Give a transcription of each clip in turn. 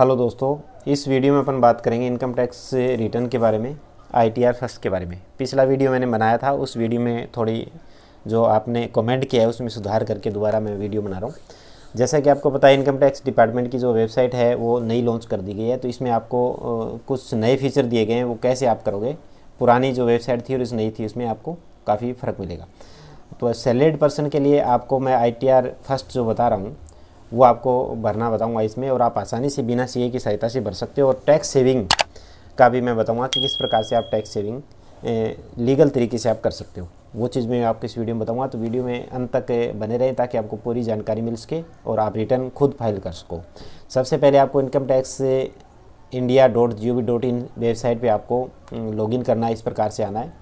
hello दोस्तों इस video में अपन बात करेंगे इनकम टैक्स रिटर्न के बारे में आईटीआर फर्स्ट के बारे में पिछला वीडियो मैंने बनाया था उस वीडियो में थोड़ी जो आपने कमेंट किया है उसमें सुधार करके दोबारा मैं वीडियो बना रहा हूँ जैसा कि आपको पता है इनकम टैक्स डिपार्टमेंट की जो वेबसाइट है वो नई लॉन्च कर दी गई है तो इसमें आपको कुछ नए फीचर दिए गए हैं वो कैसे आप करोगे पुरानी जो वेबसाइट थी और इस नई थी उसमें आपको काफ़ी फ़र्क मिलेगा तो सैलरीड पर्सन के लिए आपको मैं आई फर्स्ट जो बता रहा हूँ वो आपको भरना बताऊँगा इसमें और आप आसानी से बिना सीए की सहायता से भर सकते हो और टैक्स सेविंग का भी मैं बताऊँगा कि किस प्रकार से आप टैक्स सेविंग लीगल तरीके से आप कर सकते हो वो चीज़ मैं आपको इस वीडियो में बताऊँगा तो वीडियो में अंत तक बने रहें ताकि आपको पूरी जानकारी मिल सके और आप रिटर्न खुद फाइल कर सको सबसे पहले आपको income tax India dot G O V dot in website पर आपको लॉगिन करना है इस प्रकार से आना है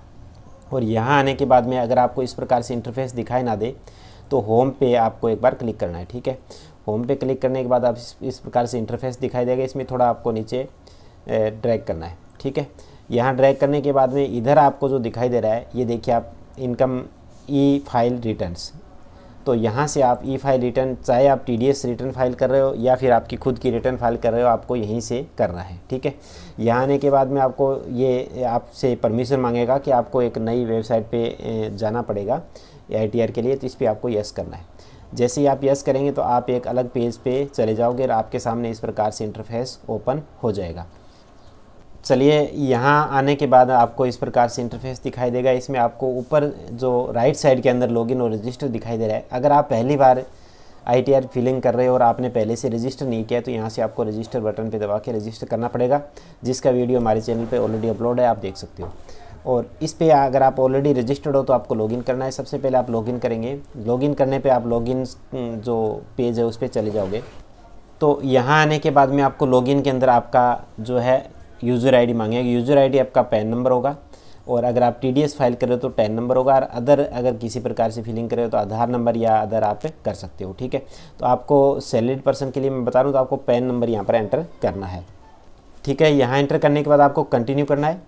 और यहाँ आने के बाद में अगर आपको इस प्रकार से इंटरफेस दिखाई ना दे तो होम पे आपको एक बार क्लिक करना है ठीक है होम पे क्लिक करने के बाद आप इस प्रकार से इंटरफेस दिखाई देगा इसमें थोड़ा आपको नीचे ड्रैग करना है ठीक है यहाँ ड्रैग करने के बाद में इधर आपको जो दिखाई दे रहा है ये देखिए आप इनकम ई फाइल रिटर्न्स तो यहाँ से आप ई फाइल रिटर्न चाहे आप टी रिटर्न फाइल कर रहे हो या फिर आपकी खुद की रिटर्न फाइल कर रहे हो आपको यहीं से करना है ठीक है यहाँ आने के बाद में आपको ये आपसे परमिशन मांगेगा कि आपको एक नई वेबसाइट पे जाना पड़ेगा आई के लिए तो इस पर आपको यस करना है जैसे ही आप यस करेंगे तो आप एक अलग पेज पे चले जाओगे और आपके सामने इस प्रकार से इंटरफेस ओपन हो जाएगा चलिए यहाँ आने के बाद आपको इस प्रकार से इंटरफेस दिखाई देगा इसमें आपको ऊपर जो राइट साइड के अंदर लॉगिन और रजिस्टर दिखाई दे रहा है अगर आप पहली बार आई टी आर फिलिंग कर रहे हो और आपने पहले से रजिस्टर नहीं किया तो यहाँ से आपको रजिस्टर बटन पे दबा के रजिस्टर करना पड़ेगा जिसका वीडियो हमारे चैनल पे ऑलरेडी अपलोड है आप देख सकते हो और इस पे अगर आप ऑलरेडी रजिस्टर्ड हो तो आपको लॉगिन करना है सबसे पहले आप लॉगिन करेंगे लॉगिन करने पे आप लॉगिन हम्म, जो पेज है उस पर चले जाओगे तो यहाँ आने के बाद में आपको लॉगिन के अंदर आपका जो है यूज़र आईडी मांगेगा यूज़र आईडी आपका पैन नंबर होगा और अगर आप टी फाइल कर रहे हो तो टेन नंबर होगा और अदर अगर किसी प्रकार से फिलिंग कर रहे हो तो आधार नंबर या अदर आप कर सकते हो ठीक है तो आपको सैलरीड पर्सन के लिए मैं बता रहा हूँ तो आपको पैन नंबर यहाँ पर एंटर करना है ठीक है यहाँ एंटर करने के बाद आपको कंटिन्यू करना है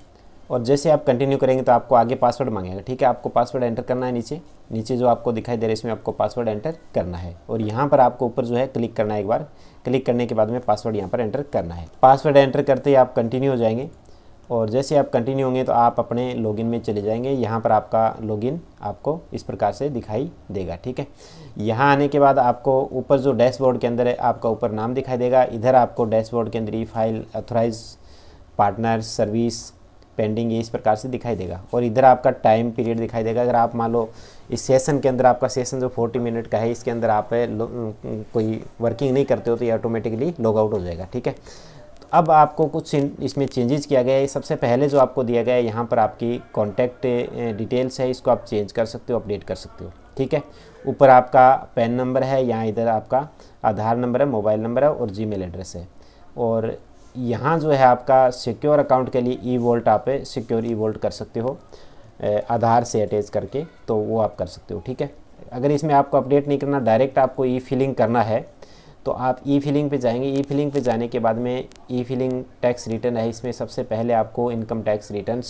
और जैसे आप कंटिन्यू करेंगे तो आपको आगे पासवर्ड मांगेगा ठीक है आपको पासवर्ड एंटर करना है नीचे नीचे जो आपको दिखाई दे रहा है इसमें आपको पासवर्ड एंटर करना है और यहाँ पर आपको ऊपर जो है क्लिक करना है एक बार क्लिक करने के बाद में पासवर्ड यहाँ पर एंटर करना है पासवर्ड एंटर करते ही आप कंटिन्यू हो जाएंगे और जैसे आप कंटिन्यू होंगे तो आप अपने लॉगिन में चले जाएंगे यहाँ पर आपका लॉगिन आपको इस प्रकार से दिखाई देगा ठीक है यहाँ आने के बाद आपको ऊपर जो डैशबोर्ड के अंदर है आपका ऊपर नाम दिखाई देगा इधर आपको डैशबोर्ड के अंदर e file authorise partner service pending ये इस प्रकार से दिखाई देगा और इधर आपका टाइम पीरियड दिखाई देगा अगर आप मान लो इस सेशन के अंदर आपका सेशन जो फोर्टी मिनट का है इसके अंदर आप कोई वर्किंग नहीं करते हो तो ये ऑटोमेटिकली लॉग आउट हो जाएगा ठीक है तो अब आपको कुछ इसमें चेंजेस किया गया है सबसे पहले जो आपको दिया गया है यहाँ पर आपकी कॉन्टैक्ट डिटेल्स है इसको आप चेंज कर सकते हो अपडेट कर सकते हो ठीक है ऊपर आपका पेन नंबर है यहाँ इधर आपका आधार नंबर है मोबाइल नंबर है और जी एड्रेस है और यहाँ जो है आपका सिक्योर अकाउंट के लिए ई वोल्ट आप सिक्योर ई वोल्ट कर सकते हो आधार से अटैच करके तो वो आप कर सकते हो ठीक है अगर इसमें आपको अपडेट नहीं करना डायरेक्ट आपको ई फिलिंग करना है तो आप ई फिलिंग पे जाएंगे ई फिलिंग पे जाने के बाद में ई फिलिंग टैक्स रिटर्न है इसमें सबसे पहले आपको इनकम टैक्स रिटर्न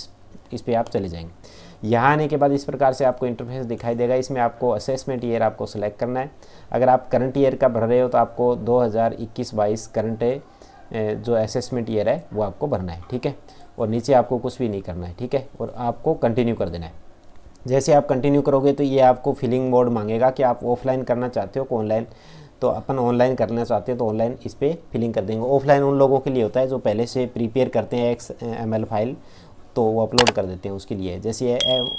इस पर आप चले जाएंगे यहाँ आने के बाद इस प्रकार से आपको इंटरफेस दिखाई देगा इसमें आपको असेसमेंट ईयर आपको सेलेक्ट करना है अगर आप करंट ईयर का भर रहे हो तो आपको दो हज़ार करंट जो असेसमेंट ईयर है वो आपको भरना है ठीक है और नीचे आपको कुछ भी नहीं करना है ठीक है और आपको कंटिन्यू कर देना है जैसे आप कंटिन्यू करोगे तो ये आपको फिलिंग बोर्ड मांगेगा कि आप ऑफलाइन करना चाहते हो कि ऑनलाइन तो अपन ऑनलाइन करना चाहते हैं तो ऑनलाइन इस पर फिलिंग कर देंगे ऑफलाइन उन लोगों के लिए होता है जो पहले से प्रिपेयर करते हैं एक्स एम फाइल तो वो अपलोड कर देते हैं उसके लिए जैसे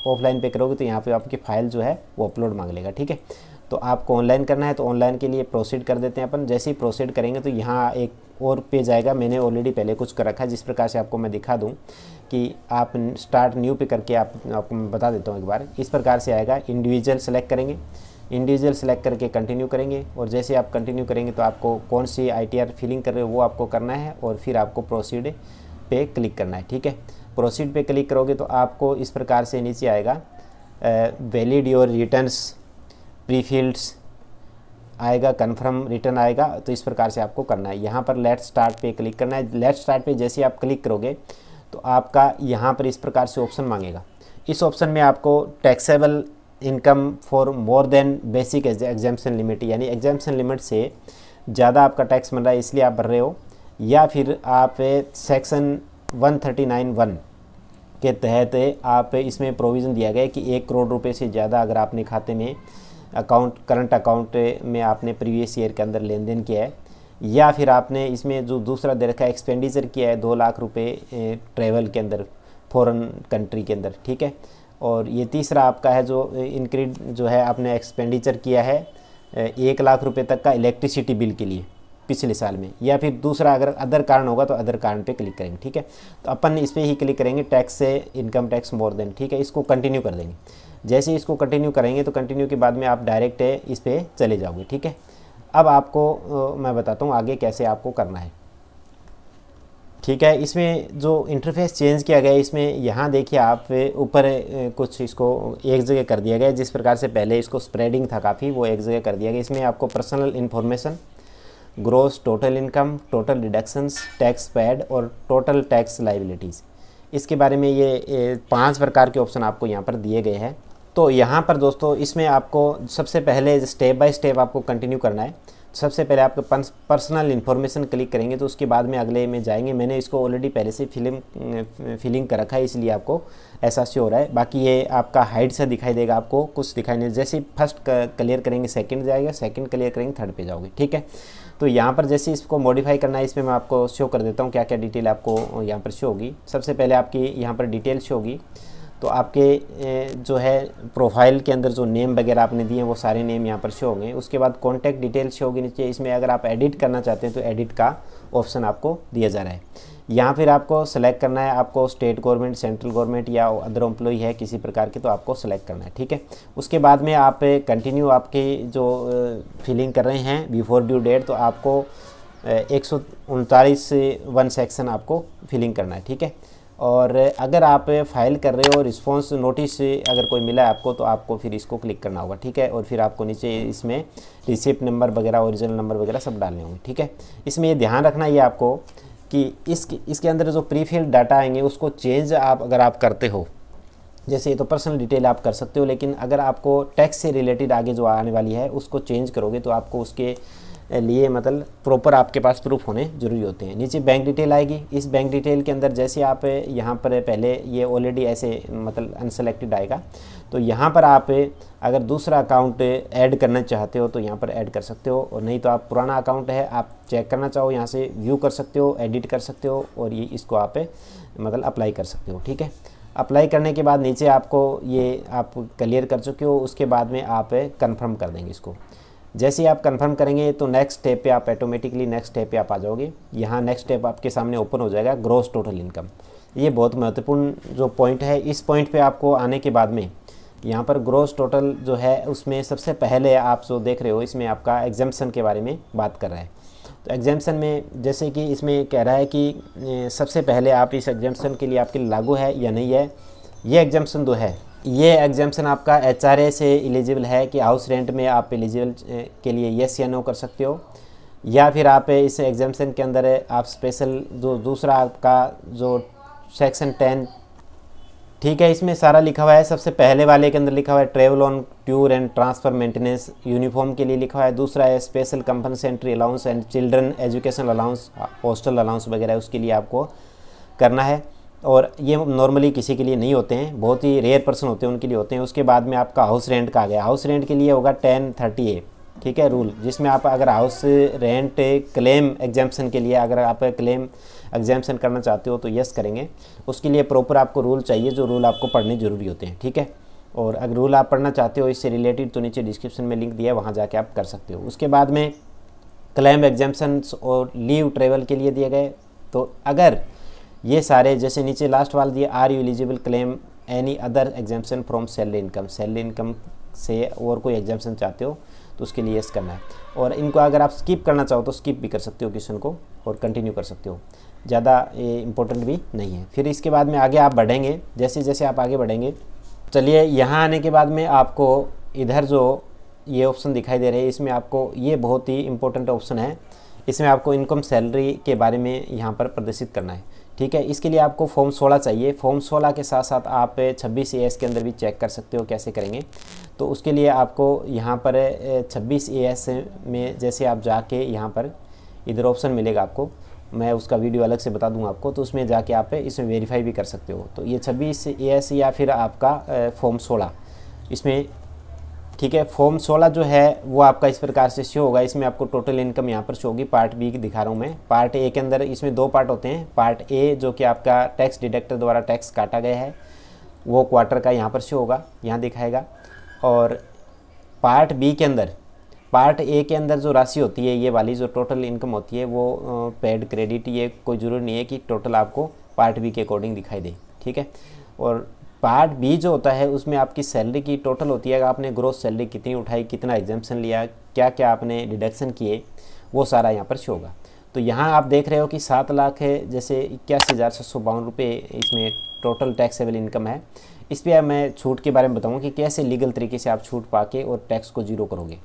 ऑफलाइन पे करोगे तो यहाँ पे आपकी फ़ाइल जो है वो अपलोड मांग लेगा ठीक है तो आपको ऑनलाइन करना है तो ऑनलाइन के लिए प्रोसीड कर देते हैं अपन जैसे ही प्रोसीड करेंगे तो यहाँ एक और पेज आएगा मैंने ऑलरेडी पहले कुछ कर रखा है जिस प्रकार से आपको मैं दिखा दूँ कि आप स्टार्ट न्यू पे करके आप आपको मैं बता देता हूँ एक बार इस प्रकार से आएगा इंडिविजुअल सेलेक्ट करेंगे इंडिविजुअल सेलेक्ट करके कंटिन्यू करेंगे और जैसे आप कंटिन्यू करेंगे तो आपको कौन सी आईटीआर फिलिंग कर रहे हो वो आपको करना है और फिर आपको प्रोसीड पे क्लिक करना है ठीक है प्रोसीड पे क्लिक करोगे तो आपको इस प्रकार से नीचे आएगा valid your returns pre fields आएगा कन्फर्म रिटर्न आएगा तो इस प्रकार से आपको करना है यहाँ पर लेट स्टार्ट पे क्लिक करना है लेट स्टार्ट पे जैसे आप क्लिक करोगे तो आपका यहाँ पर इस प्रकार से ऑप्शन मांगेगा इस ऑप्शन में आपको taxable income for more than basic exemption limit यानी एग्जामेशन लिमिट से ज़्यादा आपका टैक्स मिल रहा है इसलिए आप भर रहे हो या फिर आप section one thirty nine one के तहत आप इसमें प्रोविज़न दिया गया कि एक करोड़ रुपए से ज़्यादा अगर आपने खाते में अकाउंट करंट अकाउंट में आपने प्रीवियस ईयर के अंदर लेन देन किया है या फिर आपने इसमें जो दूसरा दे रखा है एक्सपेंडिचर किया है दो लाख रुपये ट्रैवल के अंदर फ़ॉरन कंट्री के अंदर ठीक है और ये तीसरा आपका है जो इनक्रीड जो है आपने एक्सपेंडिचर किया है एक लाख रुपए तक का इलेक्ट्रिसिटी बिल के लिए पिछले साल में या फिर दूसरा अगर अदर कारण होगा तो अदर कारण पे क्लिक करेंगे ठीक है तो अपन इस पर ही क्लिक करेंगे टैक्स से इनकम टैक्स मोर देन ठीक है इसको कंटिन्यू कर देंगे जैसे इसको कंटिन्यू करेंगे तो कंटिन्यू के बाद में आप डायरेक्ट इस पर चले जाओगे ठीक है अब आपको मैं बताता हूँ आगे कैसे आपको करना है ठीक है इसमें जो इंटरफेस चेंज किया गया इसमें यहाँ देखिए आप ऊपर कुछ इसको एक जगह कर दिया गया जिस प्रकार से पहले इसको स्प्रेडिंग था काफ़ी वो एक जगह कर दिया गया इसमें आपको personal information gross total income total deductions tax paid और टोटल टैक्स लाइबिलिटीज़ इसके बारे में ये पांच प्रकार के ऑप्शन आपको यहाँ पर दिए गए हैं तो यहाँ पर दोस्तों इसमें आपको सबसे पहले स्टेप बाय स्टेप आपको कंटिन्यू करना है सबसे पहले आपको पर्सनल इन्फॉर्मेशन क्लिक करेंगे तो उसके बाद में अगले में जाएंगे मैंने इसको ऑलरेडी पहले से फिलिंग फिलिंग कर रखा है इसलिए आपको ऐसा से हो रहा है बाकी ये आपका हाइट सा दिखाई देगा आपको कुछ दिखाई नहीं जैसे फर्स्ट क्लियर करेंगे सेकंड जाएगा सेकंड क्लियर करेंगे थर्ड पे जाओगे ठीक है तो यहाँ पर जैसे इसको मॉडिफाई करना है इसमें मैं आपको शो कर देता हूँ क्या क्या डिटेल आपको यहाँ पर शो होगी सबसे पहले आपकी यहाँ पर डिटेल शो होगी तो आपके जो है प्रोफाइल के अंदर जो नेम वगैरह आपने दिए वो सारे नेम यहाँ पर शो होंगे उसके बाद कॉन्टैक्ट डिटेल शो होगी नीचे इसमें अगर आप एडिट करना चाहते हैं तो एडिट का ऑप्शन आपको दिया जा रहा है यहाँ फिर आपको सेलेक्ट करना है आपको स्टेट गवर्नमेंट सेंट्रल गवर्नमेंट या अदर एम्प्लॉई है किसी प्रकार के तो आपको सेलेक्ट करना है ठीक है उसके बाद में आप कंटिन्यू आपकी जो फिलिंग कर रहे हैं बिफोर ड्यू डेट तो आपको एक सौ उनतालीस वन सेक्शन आपको फिलिंग करना है ठीक है और अगर आप फाइल कर रहे हो रिस्पॉन्स नोटिस अगर कोई मिला है आपको तो आपको फिर इसको क्लिक करना होगा ठीक है और फिर आपको नीचे इसमें रिसिप्ट नंबर वगैरह ओरिजिनल नंबर वगैरह सब डालने होंगे ठीक है इसमें ये ध्यान रखना ये आपको कि इसके इसके अंदर जो प्रीफिल्ड डाटा आएंगे उसको चेंज आप अगर आप करते हो जैसे ये तो पर्सनल डिटेल आप कर सकते हो लेकिन अगर आपको टैक्स से रिलेटेड आगे जो आने वाली है उसको चेंज करोगे तो आपको उसके लिए मतलब प्रॉपर आपके पास प्रूफ होने जरूरी होते हैं नीचे बैंक डिटेल आएगी इस बैंक डिटेल के अंदर जैसे आप यहाँ पर पहले ये ऑलरेडी ऐसे मतलब अनसेलेक्टेड आएगा तो यहाँ पर आप अगर दूसरा अकाउंट ऐड करना चाहते हो तो यहाँ पर ऐड कर सकते हो और नहीं तो आप पुराना अकाउंट है आप चेक करना चाहो यहाँ से व्यू कर सकते हो एडिट कर सकते हो और ये इसको आप मतलब अप्लाई कर सकते हो ठीक है अप्लाई करने के बाद नीचे आपको ये आप क्लियर कर चुके हो उसके बाद में आप कंफर्म कर देंगे इसको जैसे ही आप कंफर्म करेंगे तो नेक्स्ट स्टेप पे आप ऑटोमेटिकली नेक्स्ट स्टेप पे आप आ जाओगे यहाँ नेक्स्ट स्टेप आपके सामने ओपन हो जाएगा ग्रोस टोटल इनकम ये बहुत महत्वपूर्ण जो पॉइंट है इस पॉइंट पे आपको आने के बाद में यहाँ पर ग्रोस टोटल जो है उसमें सबसे पहले आप जो देख रहे हो इसमें आपका एग्जाम्सन के बारे में बात कर रहा है तो एग्जाम्सन में जैसे कि इसमें कह रहा है कि सबसे पहले आप इस एग्जाम्सन के लिए आपके लागू है या नहीं है ये एग्जाम्सन दो है ये एग्जामेशन आपका एच से एलिजिबल है कि हाउस रेंट में आप एलिजिबल के लिए येस या नो कर सकते हो या फिर आप इस एग्जामेशन के अंदर आप स्पेशल जो दूसरा आपका जो सेक्शन टेन ठीक है इसमें सारा लिखा हुआ है सबसे पहले वाले के अंदर लिखा हुआ है travel on tour and transfer maintenance uniform के लिए लिखा हुआ है दूसरा है special compensatory allowance and children education allowance hostel allowance वगैरह उसके लिए आपको करना है और ये नॉर्मली किसी के लिए नहीं होते हैं बहुत ही रेयर पर्सन होते हैं उनके लिए होते हैं उसके बाद में आपका हाउस रेंट का आ गया हाउस रेंट के लिए होगा टेन थर्टी ए ठीक है रूल जिसमें आप अगर हाउस रेंट क्लेम एग्जाम्सन के लिए अगर आप क्लेम एग्जाम्सन करना चाहते हो तो यस करेंगे उसके लिए प्रॉपर आपको रूल चाहिए जो रूल आपको पढ़ने ज़रूरी होते हैं ठीक है और अगर रूल आप पढ़ना चाहते हो इससे रिलेटेड तो नीचे डिस्क्रिप्शन में लिंक दिया है वहाँ जाके आप कर सकते हो उसके बाद में क्लेम एग्जाम्सन और लीव ट्रेवल के लिए दिए गए तो अगर ये सारे जैसे नीचे लास्ट वाल दिए are you eligible claim any other exemption from salary income salary income से और कोई एग्जामेशन चाहते हो तो उसके लिए यस करना है और इनको अगर आप स्किप करना चाहो तो स्किप भी कर सकते हो क्वेश्चन को और कंटिन्यू कर सकते हो ज़्यादा ये इम्पोर्टेंट भी नहीं है फिर इसके बाद में आगे आप बढ़ेंगे जैसे जैसे आप आगे बढ़ेंगे चलिए यहाँ आने के बाद में आपको इधर जो ये ऑप्शन दिखाई दे रहे हैं इसमें आपको ये बहुत ही इंपॉर्टेंट ऑप्शन है इसमें आपको इनकम सैलरी के बारे में यहाँ पर प्रदर्शित करना है ठीक है इसके लिए आपको फॉर्म सोलह चाहिए फॉर्म सोलह के साथ साथ आप छब्बीस ए के अंदर भी चेक कर सकते हो कैसे करेंगे तो उसके लिए आपको यहाँ पर छब्बीस ए में जैसे आप जाके यहाँ पर इधर ऑप्शन मिलेगा आपको मैं उसका वीडियो अलग से बता दूंगा आपको तो उसमें जाके आप इसमें वेरीफाई भी कर सकते हो तो ये छब्बीस ए या फिर आपका फॉर्म सोलह इसमें ठीक है फॉर्म 16 जो है वो आपका इस प्रकार से शो होगा इसमें आपको टोटल इनकम यहाँ पर शो होगी पार्ट बी की दिखा रहा हूँ मैं पार्ट ए के अंदर इसमें दो पार्ट होते हैं पार्ट ए जो कि आपका टैक्स डिडक्टर द्वारा टैक्स काटा गया है वो क्वार्टर का यहाँ पर शो होगा यहाँ दिखाएगा और पार्ट बी के अंदर पार्ट ए के अंदर जो राशि होती है ये वाली जो टोटल इनकम होती है वो पेड क्रेडिट ये कोई ज़रूरी नहीं है कि टोटल आपको पार्ट बी के अकॉर्डिंग दिखाई दे ठीक है और पार्ट बी जो होता है उसमें आपकी सैलरी की टोटल होती है आपने ग्रोथ सैलरी कितनी उठाई कितना एग्जाम्सन लिया क्या क्या आपने डिडक्शन किए वो सारा यहाँ पर शो होगा तो यहाँ आप देख रहे हो कि सात लाख है जैसे इक्यासी हज़ार छः सौ बावन रुपये इसमें टोटल टैक्सेबल इनकम है इस पर मैं छूट के बारे में बताऊँगा कि कैसे लीगल तरीके से आप छूट पा के और टैक्स को जीरो करोगे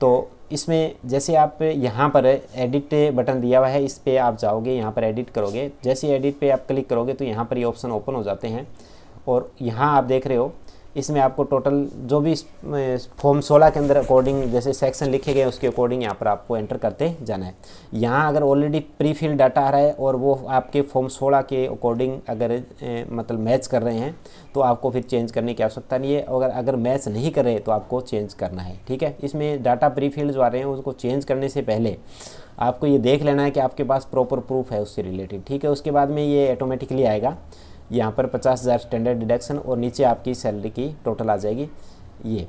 तो इसमें जैसे आप यहाँ पर एडिट बटन दिया हुआ है इस पर आप जाओगे यहाँ पर एडिट करोगे जैसे एडिट पर आप क्लिक करोगे तो यहाँ पर ये यह ऑप्शन ओपन हो जाते हैं और यहाँ आप देख रहे हो इसमें आपको टोटल जो भी फॉर्म सोलह के अंदर अकॉर्डिंग जैसे सेक्शन लिखे गए उसके अकॉर्डिंग यहाँ पर आपको एंटर करते जाना है यहाँ अगर ऑलरेडी प्री फिल्ड डाटा आ रहा है और वो आपके फॉर्म सोलह के अकॉर्डिंग अगर ए, मतलब मैच कर रहे हैं तो आपको फिर चेंज करने की आवश्यकता नहीं है अगर अगर मैच नहीं कर रहे तो आपको चेंज करना है ठीक है इसमें डाटा प्री फिल्ड जो आ रहे हैं उसको चेंज करने से पहले आपको ये देख लेना है कि आपके पास प्रॉपर प्रूफ है उससे रिलेटेड ठीक है उसके बाद में ये ऑटोमेटिकली आएगा यहाँ पर पचास हज़ार स्टैंडर्ड डिडक्शन और नीचे आपकी सैलरी की टोटल आ जाएगी ये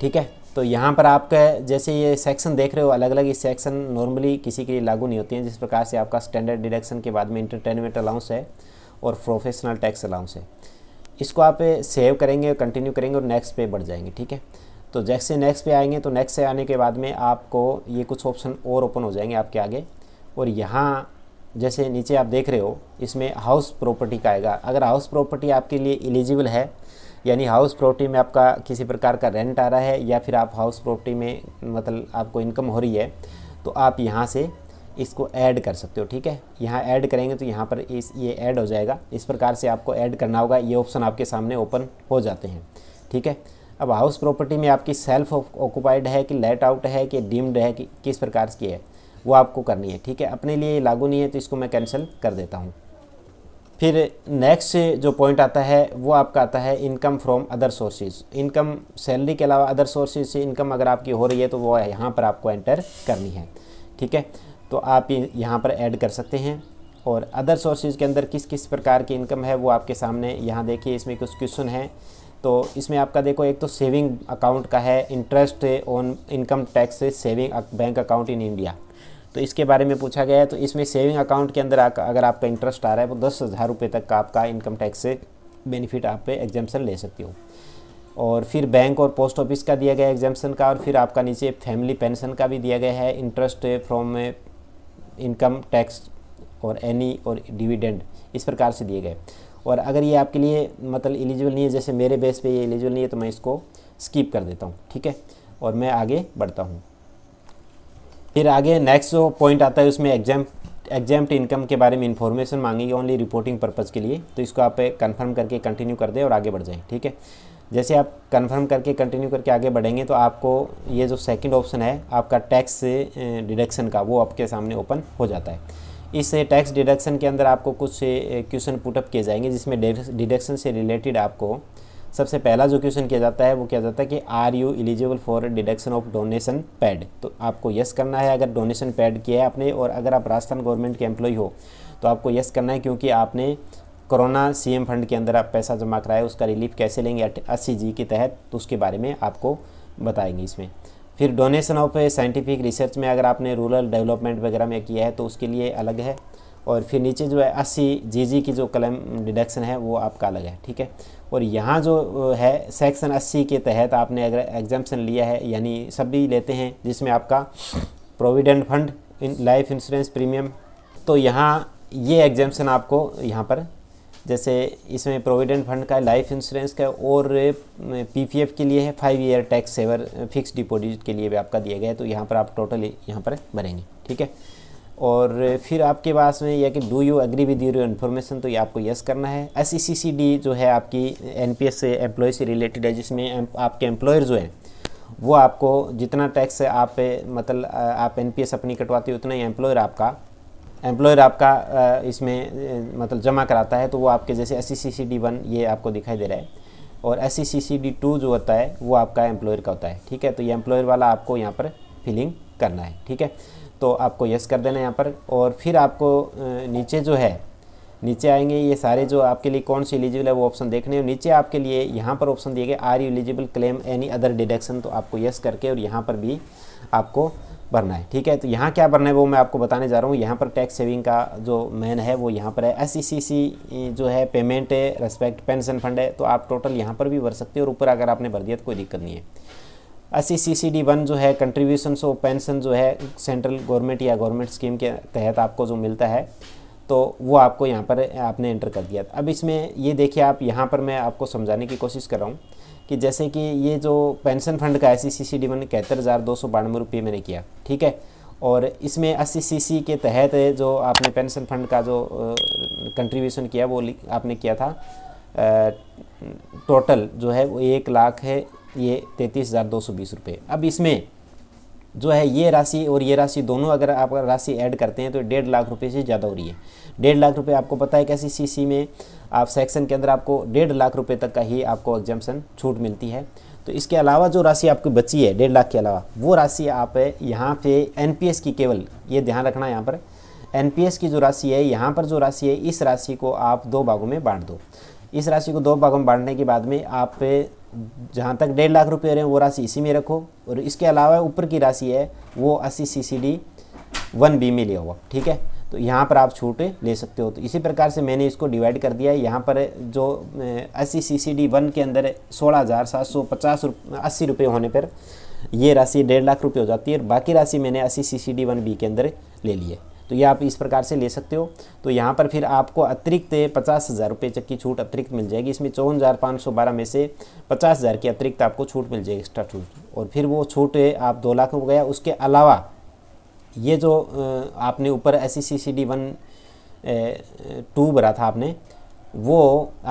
ठीक है तो यहाँ पर आपका जैसे ये सेक्शन देख रहे हो अलग अलग ये सेक्शन नॉर्मली किसी के लिए लागू नहीं होती हैं जिस प्रकार से आपका स्टैंडर्ड डिडक्शन के बाद में इंटरटेनमेंट अलाउंस है और प्रोफेशनल टैक्स अलाउंस है इसको आप सेव करेंगे कंटिन्यू करेंगे और नेक्स्ट पे बढ़ जाएंगे ठीक है तो जैसे नेक्स्ट पे आएंगे तो नेक्स्ट से आने के बाद में आपको ये कुछ ऑप्शन और ओपन हो जाएंगे आपके आगे और यहाँ जैसे नीचे आप देख रहे हो इसमें हाउस प्रॉपर्टी का आएगा अगर हाउस प्रॉपर्टी आपके लिए एलिजिबल है यानी हाउस प्रॉपर्टी में आपका किसी प्रकार का रेंट आ रहा है या फिर आप हाउस प्रॉपर्टी में मतलब आपको इनकम हो रही है तो आप यहाँ से इसको ऐड कर सकते हो ठीक है यहाँ ऐड करेंगे तो यहाँ पर इस ये ऐड हो जाएगा इस प्रकार से आपको ऐड करना होगा ये ऑप्शन आपके सामने ओपन हो जाते हैं ठीक है अब हाउस प्रॉपर्टी में आपकी सेल्फ ऑक्यूपाइड है कि लेट आउट है कि डीम्ड है कि किस प्रकार की है वो आपको करनी है ठीक है अपने लिए लागू नहीं है तो इसको मैं कैंसिल कर देता हूँ फिर नेक्स्ट जो पॉइंट आता है वो आपका आता है income from other sources income salary के अलावा अदर सोर्सेज से इनकम अगर आपकी हो रही है तो वो यहाँ पर आपको एंटर करनी है ठीक है तो आप यहाँ पर ऐड कर सकते हैं और अदर सोर्सेज के अंदर किस किस प्रकार की इनकम है वो आपके सामने यहाँ देखिए इसमें कुछ क्वेश्चन है तो इसमें आपका देखो एक तो सेविंग अकाउंट का है interest on income tax saving bank account in India तो इसके बारे में पूछा गया है तो इसमें सेविंग अकाउंट के अंदर अगर आपका इंटरेस्ट आ रहा है तो दस हज़ार रुपये तक का आपका इनकम टैक्स से बेनिफिट आप पे एग्जामेशन ले सकते हो और फिर बैंक और पोस्ट ऑफिस का दिया गया एग्जाम्पन का और फिर आपका नीचे फैमिली पेंशन का भी दिया गया है इंटरेस्ट फ्रॉम इनकम टैक्स और एनी और डिविडेंड इस प्रकार से दिए गए और अगर ये आपके लिए मतलब एलिजिबल नहीं है जैसे मेरे बेस पे ये एलिजिबल नहीं है तो मैं इसको स्किप कर देता हूँ ठीक है और मैं आगे बढ़ता हूँ फिर आगे नेक्स्ट जो पॉइंट आता है उसमें एग्जाम एग्जाम इनकम के बारे में इन्फॉर्मेशन मांगेगी ओनली रिपोर्टिंग पर्पज़ के लिए तो इसको आप कंफर्म करके कंटिन्यू कर दें और आगे बढ़ जाएँ ठीक है जैसे आप कंफर्म करके कंटिन्यू करके आगे बढ़ेंगे तो आपको ये जो सेकंड ऑप्शन है आपका टैक्स डिडक्शन का वो आपके सामने ओपन हो जाता है इस टैक्स डिडक्शन के अंदर आपको कुछ क्वेश्चन पुटअप किए जाएंगे जिसमें डिडक्शन से रिलेटेड आपको सबसे पहला जो क्वेश्चन किया जाता है वो किया जाता है कि are you eligible for deduction of donation paid तो आपको यस करना है अगर डोनेशन पैड किया है आपने और अगर आप राजस्थान गवर्नमेंट के एम्प्लॉय हो तो आपको यस करना है क्योंकि आपने कोरोना सीएम फंड के अंदर आप पैसा जमा कराया उसका रिलीफ कैसे लेंगे अस्सी जी के तहत तो उसके बारे में आपको बताएंगे इसमें फिर डोनेशन ऑफ साइंटिफिक रिसर्च में अगर आपने रूरल डेवलपमेंट वगैरह में किया है तो उसके लिए अलग है और फिर नीचे जो है अस्सी जी की जो कलम डिडक्शन है वो आपका अलग है ठीक है और यहाँ जो है सेक्शन अस्सी के तहत आपने अगर एग्जाम्सन लिया है यानी सब भी लेते हैं जिसमें आपका provident fund in life insurance premium तो यहाँ ये एग्जाम्पन आपको यहाँ पर जैसे इसमें प्रोविडेंट फंड का लाइफ इंश्योरेंस का और पीपीएफ के लिए है five year tax saver fix deposit के लिए भी आपका दिया गया है तो यहाँ पर आप टोटल यहाँ पर भरेंगे ठीक है और फिर आपके पास में यह कि do you agree with your information तो ये आपको यस करना है एस सी सी सी डी जो है आपकी एन पी एस से एम्प्लॉय से रिलेटेड है जिसमें आपके एम्प्लॉयर जो हैं वो आपको जितना टैक्स है आप मतलब आप एन पी एस अपनी कटवाते हो उतना ही एम्प्लॉयर आपका एम्प्लॉयर आपका इसमें मतलब जमा कराता है तो वो आपके जैसे S C C D one ये आपको दिखाई दे रहा है और S C C D two जो होता है वो आपका एम्प्लॉयर का होता है ठीक है तो ये एम्प्लॉयर वाला आपको यहाँ पर फिलिंग करना है ठीक है तो आपको यस कर देना यहाँ पर और फिर आपको नीचे जो है नीचे आएंगे ये सारे जो आपके लिए कौन सी एलिजिबल है वो ऑप्शन देखने और नीचे आपके लिए यहाँ पर ऑप्शन दिए गए are you eligible claim any other deduction तो आपको यस करके और यहाँ पर भी आपको भरना है ठीक है तो यहाँ क्या भरना है वो मैं आपको बताने जा रहा हूँ यहाँ पर टैक्स सेविंग का जो मेन है वो यहाँ पर है एस e जो है पेमेंट है रेस्पेक्ट पेंशन फंड है तो आप टोटल यहाँ पर भी भर सकते हो और ऊपर अगर आपने भर दिया तो कोई दिक्कत नहीं है अस्सी सी सी डी वन जो है कंट्रीब्यूशन सो पेंशन जो है सेंट्रल गवर्नमेंट या गवर्नमेंट स्कीम के तहत आपको जो मिलता है तो वो आपको यहाँ पर आपने एंटर कर दिया अब इसमें ये देखिए आप यहाँ पर मैं आपको समझाने की कोशिश कर रहा हूँ कि जैसे कि ये जो पेंशन फंड का S C C D one इकहत्तर हज़ार दो सौ बानवे रुपये मैंने किया ठीक है और इसमें अस्सी सी सी के तहत जो आपने पेंशन फंड का जो कंट्रीब्यूशन किया वो आपने किया था टोटल जो है वो एक लाख है ये तैंतीस हज़ार दो सौ बीस रुपये अब इसमें जो है ये राशि और ये राशि दोनों अगर आप राशि ऐड करते हैं तो डेढ़ लाख रुपए से ज़्यादा हो रही है डेढ़ लाख रुपए आपको पता है कैसी सी सी में आप सेक्शन के अंदर आपको डेढ़ लाख रुपए तक का ही आपको एग्जामेशन छूट मिलती है तो इसके अलावा जो राशि आपकी बची है डेढ़ लाख के अलावा वो राशि आप यहाँ पे एन की केवल ये ध्यान रखना यहाँ पर एन की जो राशि है यहाँ पर जो राशि है इस राशि को आप दो भागों में बाँट दो इस राशि को दो भागों में बांटने के बाद में आप जहाँ तक डेढ़ लाख रुपये रहे वो राशि इसी में रखो और इसके अलावा ऊपर की राशि है वो अस्सी C C D one B में लिया हुआ ठीक है तो यहाँ पर आप छूट ले सकते हो तो इसी प्रकार से मैंने इसको डिवाइड कर दिया है यहाँ पर जो अस्सी सी सी डी वन के अंदर सोलह हज़ार सात सौ पचास अस्सी रुपये होने पर ये राशि डेढ़ लाख रुपये हो जाती है और बाकी राशि मैंने अस्सी C C D one B के अंदर ले ली है तो ये आप इस प्रकार से ले सकते हो तो यहाँ पर फिर आपको अतिरिक्त पचास हज़ार रुपये तक की छूट अतिरिक्त मिल जाएगी इसमें चौवन हज़ार पाँच सौ बारह में से पचास हज़ार की अतिरिक्त आपको छूट मिल जाएगी एक्स्ट्रा छूट और फिर वो छूट आप दो लाख हो गया उसके अलावा ये जो आपने ऊपर S C C D one two भरा था आपने वो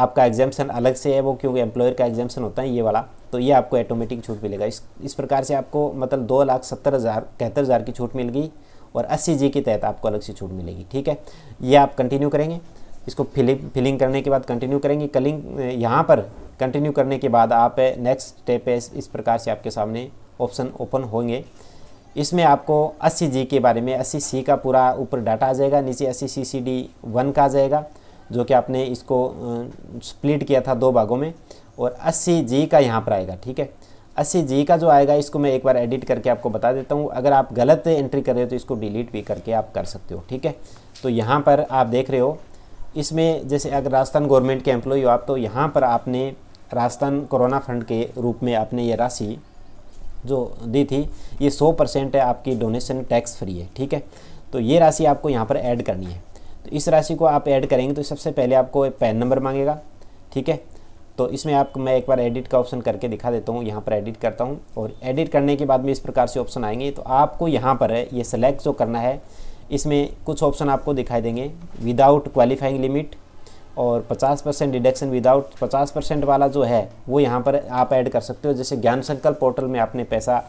आपका एग्जामेशन अलग से है वो क्योंकि एम्प्लॉयर का एग्जामेशन होता है ये वाला तो ये आपको ऑटोमेटिक छूट मिलेगा इस इस प्रकार से आपको मतलब दो लाख सत्तर हज़ार इकहत्तर हज़ार की छूट मिल गई और अस्सी जी के तहत आपको अलग से छूट मिलेगी ठीक है ये आप कंटिन्यू करेंगे इसको फिलिंग फिलिंग करने के बाद कंटिन्यू करेंगे कलिंग यहाँ पर कंटिन्यू करने के बाद आप नेक्स्ट स्टेप है इस प्रकार से आपके सामने ऑप्शन ओपन होंगे इसमें आपको अस्सी जी के बारे में अस्सी सी का पूरा ऊपर डाटा आ जाएगा नीचे अस्सी सी सी डी वन का आ जाएगा जो कि आपने इसको स्प्लिट किया था दो भागों में और अस्सी जी का यहाँ पर आएगा ठीक है अस्सी जी का जो आएगा इसको मैं एक बार एडिट करके आपको बता देता हूँ अगर आप गलत एंट्री कर रहे हो तो इसको डिलीट भी करके आप कर सकते हो ठीक है तो यहाँ पर आप देख रहे हो इसमें जैसे अगर राजस्थान गवर्नमेंट के एम्प्लॉय हो आप तो यहाँ पर आपने राजस्थान कोरोना फंड के रूप में आपने ये राशि जो दी थी ये सौ परसेंट है आपकी डोनेशन टैक्स फ्री है ठीक है तो ये राशि आपको यहाँ पर ऐड करनी है तो इस राशि को आप ऐड करेंगे तो सबसे पहले आपको पैन नंबर मांगेगा ठीक है तो इसमें आपको मैं एक बार एडिट का ऑप्शन करके दिखा देता हूँ यहाँ पर एडिट करता हूँ और एडिट करने के बाद में इस प्रकार से ऑप्शन आएंगे तो आपको यहाँ पर ये सेलेक्ट जो करना है इसमें कुछ ऑप्शन आपको दिखाई देंगे विदाउट क्वालिफाइंग लिमिट और 50 परसेंट डिडक्शन विदाउट 50 परसेंट वाला जो है वो यहाँ पर आप ऐड कर सकते हो जैसे ज्ञान संकल्प पोर्टल में आपने पैसा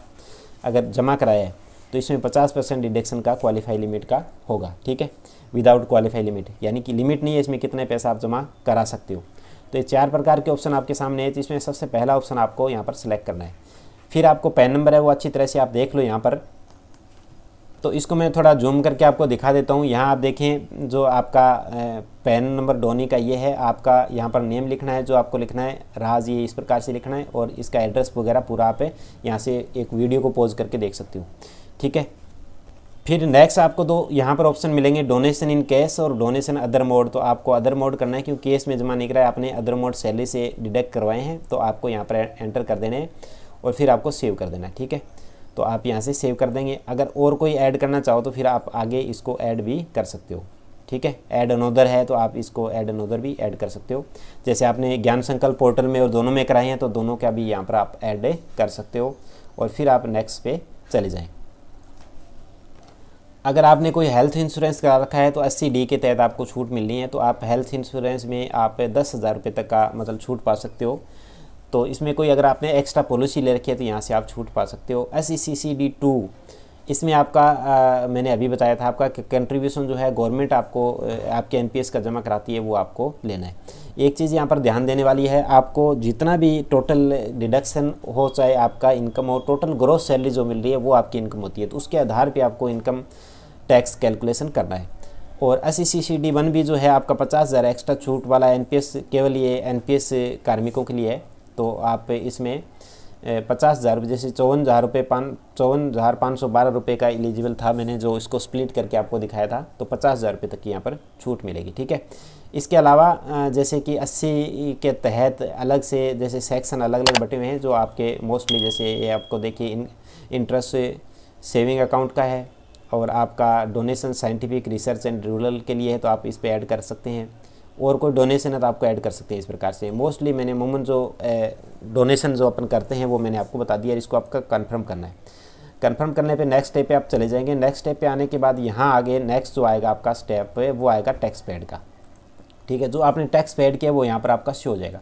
अगर जमा कराया है तो इसमें 50 परसेंट डिडक्शन का क्वालिफाई लिमिट का होगा ठीक है विदाउट क्वालिफाई लिमिट यानी कि लिमिट नहीं है इसमें कितने पैसा आप जमा करा सकते हो तो ये चार प्रकार के ऑप्शन आपके सामने है जिसमें सबसे पहला ऑप्शन आपको यहाँ पर सिलेक्ट करना है फिर आपको पेन नंबर है वो अच्छी तरह से आप देख लो यहाँ पर तो इसको मैं थोड़ा जूम करके आपको दिखा देता हूँ यहाँ आप देखें जो आपका पेन नंबर डोनी का ये है आपका यहाँ पर नेम लिखना है जो आपको लिखना है राज ये इस प्रकार से लिखना है और इसका एड्रेस वगैरह पूरा आप यहाँ से एक वीडियो को पॉज करके देख सकती हूँ ठीक है फिर नेक्स्ट आपको दो यहाँ पर ऑप्शन मिलेंगे डोनेशन इन कैश और डोनेशन अदर मोड तो आपको अदर मोड करना है क्योंकि कैश में जमा नहीं कराया आपने अदर मोड सैलरी से डिडक्ट करवाए हैं तो आपको यहाँ पर एंटर कर देने है और फिर आपको सेव कर देना है ठीक है तो आप यहाँ से सेव कर देंगे अगर और कोई ऐड करना चाहो तो फिर आप आगे इसको ऐड भी कर सकते हो ठीक है ऐड अनोदर है तो आप इसको ऐड अनोदर भी ऐड कर सकते हो जैसे आपने ज्ञान संकल्प पोर्टल में और दोनों में कराए हैं तो दोनों का भी यहाँ पर आप ऐड कर सकते हो और फिर आप नेक्स्ट पे चले जाएँ अगर आपने कोई हेल्थ इंश्योरेंस करा रखा है तो अस्सी डी के तहत आपको छूट मिलनी है तो आप हेल्थ इंश्योरेंस में आप दस हज़ार रुपये तक का मतलब छूट पा सकते हो तो इसमें कोई अगर आपने एक्स्ट्रा पॉलिसी ले रखी है तो यहाँ से आप छूट पा सकते हो S C C D two इसमें आपका आ, मैंने अभी बताया था आपका कंट्रीब्यूशन जो है गवर्नमेंट आपको आपके एन का जमा कराती है वो आपको लेना है एक चीज़ यहाँ पर ध्यान देने वाली है आपको जितना भी टोटल डिडक्शन हो चाहे आपका इनकम हो टोटल ग्रोथ सैलरी जो मिल रही है वो आपकी इनकम होती है तो उसके आधार पर आपको इनकम टैक्स कैलकुलेशन करना है और S C C D one भी जो है आपका पचास हज़ार एक्स्ट्रा छूट वाला एन पी एस केवल ये एन पी एस कार्मिकों के लिए है तो आप इसमें पचास हज़ार जैसे चौवन हज़ार रुपये पाँच चौवन हज़ार पाँच सौ बारह रुपये का एलिजिबल था मैंने जो इसको स्प्लिट करके आपको दिखाया था तो पचास हज़ार रुपये तक की यहाँ पर छूट मिलेगी ठीक है इसके अलावा जैसे कि अस्सी के तहत अलग से जैसे सेक्शन अलग अलग बटे हुए हैं जो आपके मोस्टली जैसे ये आपको देखिए इंटरेस्ट सेविंग अकाउंट का है और आपका donation scientific research and rural के लिए है तो आप इस पर ऐड कर सकते हैं और कोई डोनेशन है तो आपको ऐड कर सकते हैं इस प्रकार से मोस्टली मैंने मोमन जो डोनेशन जो अपन करते हैं वो मैंने आपको बता दिया इसको आपका कन्फर्म करना है कन्फर्म करने पे नेक्स्ट स्टेप पे आप चले जाएंगे नेक्स्ट स्टेप पे आने के बाद यहाँ आगे नेक्स्ट जो आएगा आपका स्टेप है वो आएगा टैक्स पेड का ठीक है जो आपने टैक्स पेड किया वो यहाँ पर आपका शो हो जाएगा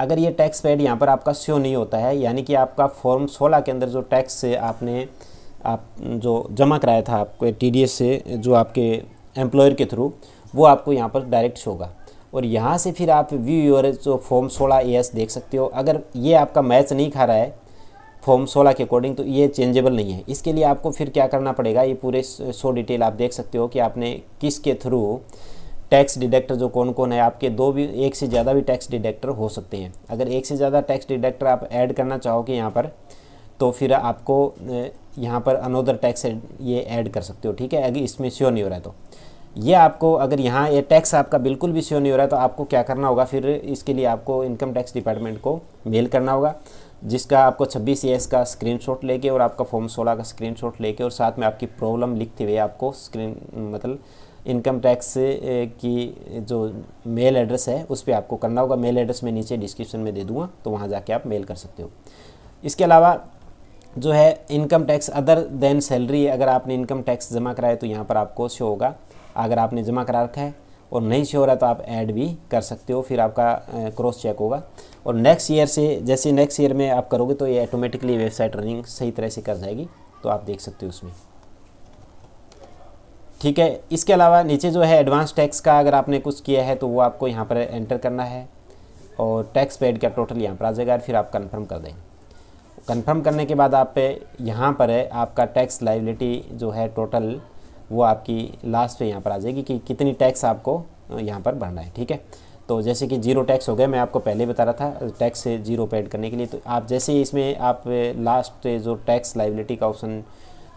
अगर ये टैक्स पेड यहाँ पर आपका शो नहीं होता है यानी कि आपका फॉर्म सोलह के अंदर जो टैक्स आपने आप जो जमा कराया था आपको टी से जो आपके एम्प्लॉयर के थ्रू वो आपको यहाँ पर डायरेक्ट शो होगा और यहाँ से फिर आप व्यू योर जो फॉर्म सोलह ए देख सकते हो अगर ये आपका मैच नहीं खा रहा है फॉर्म सोलह के अकॉर्डिंग तो ये चेंजेबल नहीं है इसके लिए आपको फिर क्या करना पड़ेगा ये पूरे सो डिटेल आप देख सकते हो कि आपने किसके थ्रू टैक्स डिडक्टर जो कौन कौन है आपके दो भी एक से ज़्यादा भी टैक्स डिडक्टर हो सकते हैं अगर एक से ज़्यादा टैक्स डिडक्टर आप ऐड करना चाहोगे यहाँ पर तो फिर आपको यहाँ पर अनोदर टैक्स ये ऐड कर सकते हो ठीक है अगर इसमें श्योर नहीं हो रहा है तो ये आपको अगर यहाँ ये टैक्स आपका बिल्कुल भी श्योर नहीं हो रहा है तो आपको क्या करना होगा फिर इसके लिए आपको इनकम टैक्स डिपार्टमेंट को मेल करना होगा जिसका आपको छब्बीस ए का स्क्रीनशॉट लेके और आपका फॉर्म सोलह का स्क्रीनशॉट लेके और साथ में आपकी प्रॉब्लम लिखते हुए आपको स्क्रीन मतलब इनकम टैक्स की जो मेल एड्रेस है उस पर आपको करना होगा मेल एड्रेस मैं नीचे डिस्क्रिप्शन में दे दूँगा तो वहाँ जाके आप मेल कर सकते हो इसके अलावा जो है income tax other than salary अगर आपने इनकम टैक्स जमा कराया तो यहाँ पर आपको शो होगा अगर आपने जमा करा रखा है और नहीं शो हो रहा तो आप ऐड भी कर सकते हो फिर आपका क्रॉस चेक होगा और नेक्स्ट ईयर से जैसे नेक्स्ट ईयर में आप करोगे तो ये ऑटोमेटिकली वेबसाइट रनिंग सही तरह से कर जाएगी तो आप देख सकते हो उसमें ठीक है इसके अलावा नीचे जो है एडवांस टैक्स का अगर आपने कुछ किया है तो वो आपको यहाँ पर एंटर करना है और टैक्स पेड का टोटल यहाँ पर आ जाएगा फिर आप कन्फर्म कर देंगे कंफर्म करने के बाद आप पे यहाँ पर है आपका टैक्स लाइबिलिटी जो है टोटल वो आपकी लास्ट पे यहाँ पर आ जाएगी कि कितनी टैक्स आपको यहाँ पर भरना है ठीक है तो जैसे कि जीरो टैक्स हो गया मैं आपको पहले बता रहा था टैक्स से जीरो पेड करने के लिए तो आप जैसे ही इसमें आप लास्ट जो टैक्स लाइबिलिटी का ऑप्शन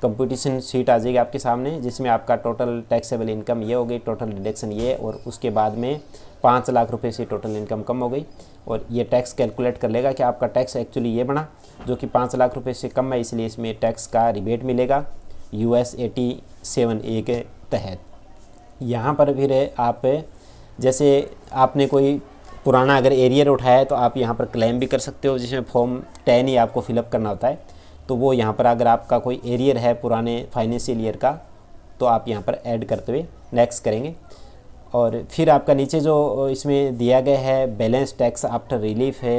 कंपटीशन सीट आ जाएगी आपके सामने जिसमें आपका टोटल टैक्सेबल इनकम ये हो गई टोटल डिडक्शन ये और उसके बाद में पाँच लाख रुपए से टोटल इनकम कम हो गई और ये टैक्स कैलकुलेट कर लेगा कि आपका टैक्स एक्चुअली ये बना जो कि पाँच लाख रुपए से कम है इसलिए इसमें टैक्स का रिबेट मिलेगा U S eighty seven A के तहत यहाँ पर फिर आप जैसे आपने कोई पुराना अगर एरियर उठाया है तो आप यहाँ पर क्लेम भी कर सकते हो जिसमें फॉर्म टेन ही आपको फिलअप करना होता है तो वो यहाँ पर अगर आपका कोई एरियर है पुराने फाइनेंशियल ईयर का तो आप यहाँ पर ऐड करते हुए नेक्स्ट करेंगे और फिर आपका नीचे जो इसमें दिया गया है बैलेंस टैक्स आफ्टर रिलीफ है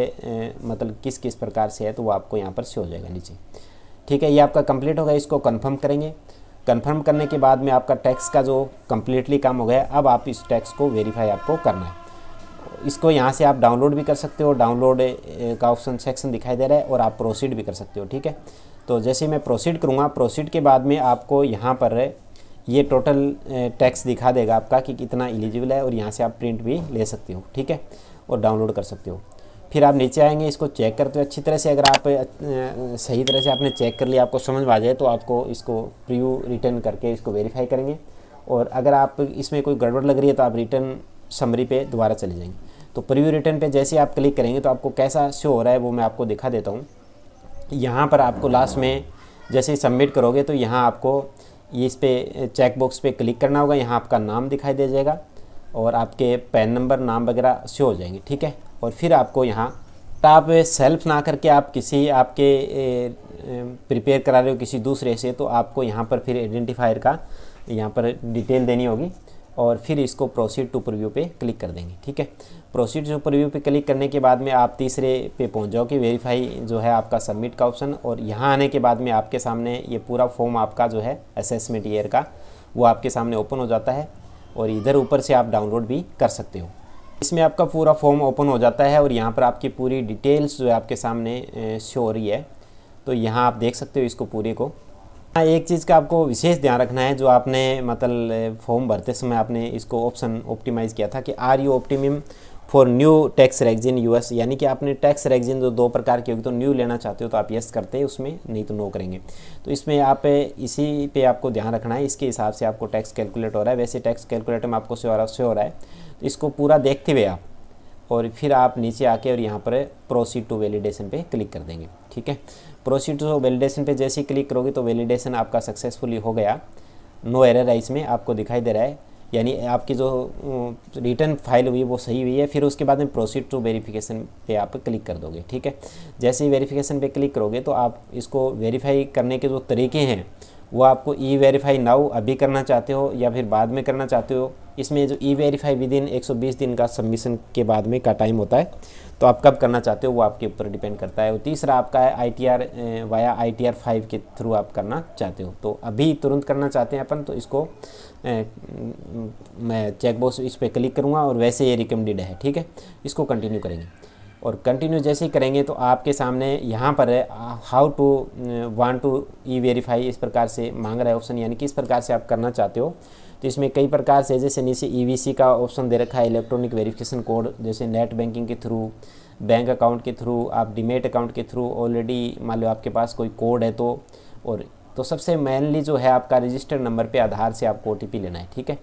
मतलब किस किस प्रकार से है तो वो आपको यहाँ पर से हो जाएगा नीचे ठीक है ये आपका कंप्लीट होगा इसको कंफर्म करेंगे कंफर्म करने के बाद में आपका टैक्स का जो कंप्लीटली काम हो गया अब आप इस टैक्स को वेरीफाई आपको करना है इसको यहाँ से आप डाउनलोड भी कर सकते हो डाउनलोड का ऑप्शन सेक्शन दिखाई दे रहा है और आप प्रोसीड भी कर सकते हो ठीक है तो जैसे मैं प्रोसीड करूँगा प्रोसीड के बाद में आपको यहाँ पर ये टोटल टैक्स दिखा देगा आपका कि कितना एलिजिबल है और यहाँ से आप प्रिंट भी ले सकते हो ठीक है और डाउनलोड कर सकते हो फिर आप नीचे आएंगे इसको चेक करते हो अच्छी तरह से अगर आप सही तरह से आपने चेक कर लिया आपको समझ में आ जाए तो आपको इसको प्रीव्यू रिटर्न करके इसको वेरीफाई करेंगे और अगर आप इसमें कोई गड़बड़ लग रही है तो आप रिटर्न समरी पे दोबारा चले जाएंगे तो प्रीव्यू रिटर्न पे जैसे आप क्लिक करेंगे तो आपको कैसा शो हो रहा है वो मैं आपको दिखा देता हूँ यहाँ पर आपको लास्ट में जैसे सबमिट करोगे तो यहाँ आपको इस पे चेकबॉक्स पे क्लिक करना होगा यहाँ आपका नाम दिखाई दे जाएगा और आपके पैन नंबर नाम वगैरह शो हो जाएंगे ठीक है और फिर आपको यहाँ टाप सेल्फ ना करके आप किसी आपके प्रिपेयर करा रहे हो किसी दूसरे से तो आपको यहाँ पर फिर आइडेंटिफायर का यहाँ पर डिटेल देनी होगी और फिर इसको प्रोसीड टू प्रव्यू पे क्लिक कर देंगे ठीक है प्रोसीड टू प्रव्यू पे क्लिक करने के बाद में आप तीसरे पे पहुंच जाओगे वेरीफाई जो है आपका सबमिट का ऑप्शन और यहाँ आने के बाद में आपके सामने ये पूरा फॉर्म आपका जो है असेसमेंट ईयर का वो आपके सामने ओपन हो जाता है और इधर ऊपर से आप डाउनलोड भी कर सकते हो इसमें आपका पूरा फॉर्म ओपन हो जाता है और यहाँ पर आपकी पूरी डिटेल्स जो है आपके सामने शो हो रही है तो यहाँ आप देख सकते हो इसको पूरे को हाँ, एक चीज़ का आपको विशेष ध्यान रखना है जो आपने मतलब फॉर्म भरते समय आपने इसको ऑप्शन ऑप्टिमाइज़ किया था कि are you optimum for new tax regime US यानी कि आपने टैक्स रेगजिन जो दो प्रकार की होगी तो न्यू लेना चाहते हो तो आप यस करते हैं उसमें नहीं तो नो करेंगे तो इसमें आप इसी पे आपको ध्यान रखना है इसके हिसाब से आपको टैक्स कैलकुलेट हो रहा है वैसे टैक्स कैलकुलेटर में आपको से हो रहा से हो रहा है तो इसको पूरा देखते हुए आप और फिर आप नीचे आके और यहाँ पर प्रोसीड टू वैलिडेशन पर क्लिक कर देंगे ठीक है प्रोसीड टू वैलिडेशन पे जैसे ही क्लिक करोगे तो वैलिडेशन आपका सक्सेसफुली हो गया नो एरर है इसमें आपको दिखाई दे रहा है यानी आपकी जो रिटर्न फाइल हुई है वो सही हुई है फिर उसके बाद में प्रोसीड टू वेरिफिकेशन पे आप क्लिक कर दोगे ठीक है जैसे ही वेरिफिकेशन पे क्लिक करोगे तो आप इसको वेरीफाई करने के जो तरीके हैं वो आपको ई वेरीफाई नाउ अभी करना चाहते हो या फिर बाद में करना चाहते हो इसमें जो ई वेरीफाई विद इन 120 दिन का सबमिशन के बाद में का टाइम होता है तो आप कब करना चाहते हो वो आपके ऊपर डिपेंड करता है और तीसरा आपका है I T R via I T R five के थ्रू आप करना चाहते हो तो अभी तुरंत करना चाहते हैं अपन तो इसको ए, मैं चेकबॉक्स इस पर क्लिक करूँगा और वैसे ये रिकमेंडेड है ठीक है इसको कंटिन्यू करेंगे और कंटिन्यू जैसे ही करेंगे तो आपके सामने यहाँ पर है how to want to e verify इस प्रकार से मांग रहा है ऑप्शन यानी कि इस प्रकार से आप करना चाहते हो तो इसमें कई प्रकार से जैसे नीचे ई e का ऑप्शन दे रखा है इलेक्ट्रॉनिक वेरिफिकेशन कोड जैसे नेट बैंकिंग के थ्रू बैंक अकाउंट के थ्रू आप डीमेट अकाउंट के थ्रू ऑलरेडी मान लो आपके पास कोई कोड है तो और तो सबसे मेनली जो है आपका रजिस्टर्ड नंबर पर आधार से आपको ओ लेना है ठीक है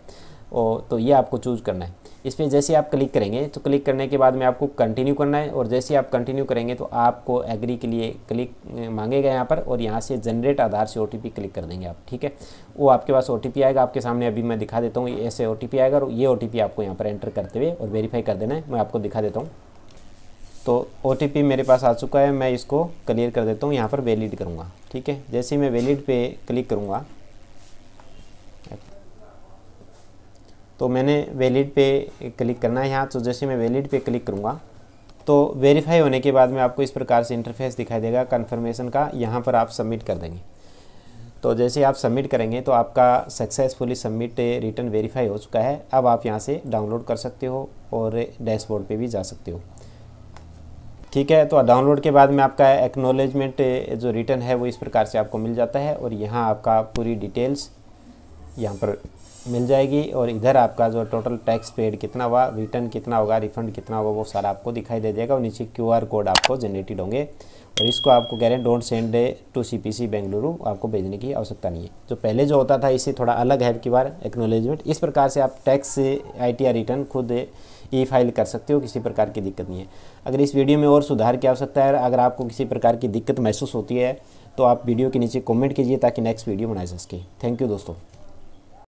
और तो ये आपको चूज करना है इस पर जैसे आप क्लिक करेंगे तो क्लिक करने के बाद में आपको कंटिन्यू करना है और जैसे आप कंटिन्यू करेंगे तो आपको एग्री के लिए क्लिक मांगेगा यहाँ पर और यहाँ से जनरेट आधार से ओ क्लिक कर देंगे आप ठीक है वो आपके पास ओ आएगा आपके सामने अभी मैं दिखा देता हूँ ऐसे ओ आएगा और ये ओ आपको यहाँ पर एंटर करते हुए और वेरीफाई कर देना है मैं आपको दिखा देता हूँ तो ओ मेरे पास आ चुका है मैं इसको क्लियर कर देता हूँ यहाँ पर वैलिड करूँगा ठीक है जैसे मैं वैलिड पे क्लिक करूँगा तो मैंने वैलिड पे क्लिक करना है यहाँ तो जैसे मैं वैलिड पे क्लिक करूँगा तो वेरीफाई होने के बाद में आपको इस प्रकार से इंटरफेस दिखाई देगा कन्फर्मेशन का यहाँ पर आप सबमिट कर देंगे तो जैसे आप सबमिट करेंगे तो आपका सक्सेसफुली सबमिट रिटर्न वेरीफाई हो चुका है अब आप यहाँ से डाउनलोड कर सकते हो और डैशबोर्ड पे भी जा सकते हो ठीक है तो डाउनलोड के बाद में आपका एक्नोलेजमेंट eh, जो रिटर्न है वो इस प्रकार से आपको मिल जाता है और यहाँ आपका पूरी डिटेल्स यहाँ पर मिल जाएगी और इधर आपका जो टोटल टैक्स पेड कितना हुआ रिटर्न कितना होगा रिफंड कितना होगा वो सारा आपको दिखाई दे जाएगा और नीचे क्यूआर कोड आपको जनरेटेड होंगे और इसको आपको कह रहे हैं don't send to C P C Bengaluru आपको भेजने की आवश्यकता नहीं है जो पहले जो होता था इससे थोड़ा अलग है की बार एक्नोलेजमेंट इस प्रकार से आप टैक्स आई टी रिटर्न खुद ई फाइल कर सकते हो किसी प्रकार की दिक्कत नहीं है अगर इस वीडियो में और सुधार की आवश्यकता है अगर आपको किसी प्रकार की दिक्कत महसूस होती है तो आप वीडियो के नीचे कॉमेंट कीजिए ताकि नेक्स्ट वीडियो बनाए सके थैंक यू दोस्तों